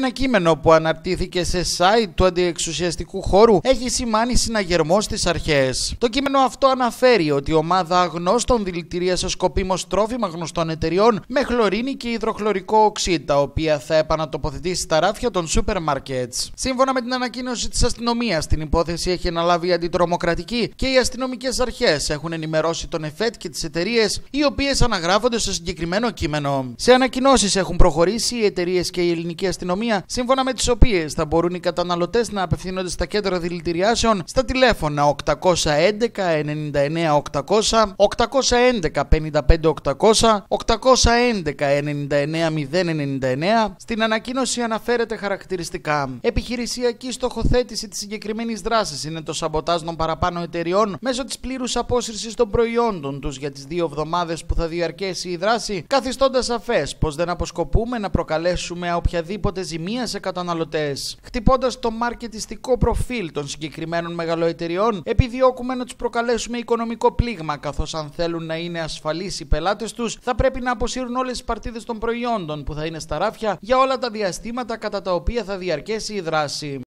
Ένα κείμενο που αναρτήθηκε σε site του αντιεξουσιαστικού χώρου έχει σημάνει συναγερμό στις αρχές. Το κείμενο αυτό αναφέρει ότι η ομάδα αγνώστων δηλητηρίασε σκοπίμως τρόφιμα γνωστών εταιριών με χλωρίνη και υδροχλωρικό οξύ, τα οποία θα επανατοποθετήσει στα ράφια των σούπερ μάρκετ. Σύμφωνα με την ανακοίνωση της αστυνομίας, την υπόθεση έχει αναλάβει η αντιτρομοκρατική και οι αστυνομικές αρχές έχουν ενημερώσει τον ΕΦΕΤ και τις εταιρείες, οι οποίες αναγράφονται στο συγκεκριμένο κείμενο. Σε ανακοινώσεις έχουν προχωρήσει οι εταιρείες και η ελληνική αστυνομία σύμφωνα με τις οποίες θα μπορούν οι καταναλωτές να απευθύνονται στα κέντρα δηλητηριάσεων στα τηλέφωνα 811 99 800, 811 55 800, 811 99 099. Στην ανακοίνωση αναφέρεται χαρακτηριστικά. Επιχειρησιακή στοχοθέτηση της συγκεκριμένης δράσης είναι το σαμποτάζ των παραπάνω εταιριών μέσω της πλήρους απόσυρσης των προϊόντων τους για τις δύο εβδομάδες που θα διαρκέσει η δράση, καθιστώντας σαφές πως δεν αποσκοπούμε να προκαλέσουμε οποιαδήποτε ζημία μίας σε καταναλωτές. Χτυπώντας το μαρκετιστικό προφίλ των συγκεκριμένων μεγαλοεταιριών, επιδιώκουμε να τους προκαλέσουμε οικονομικό πλήγμα, καθώς αν θέλουν να είναι ασφαλείς οι πελάτες τους, θα πρέπει να αποσύρουν όλες τις παρτίδες των προϊόντων που θα είναι στα ράφια για όλα τα διαστήματα κατά τα οποία θα διαρκέσει η δράση.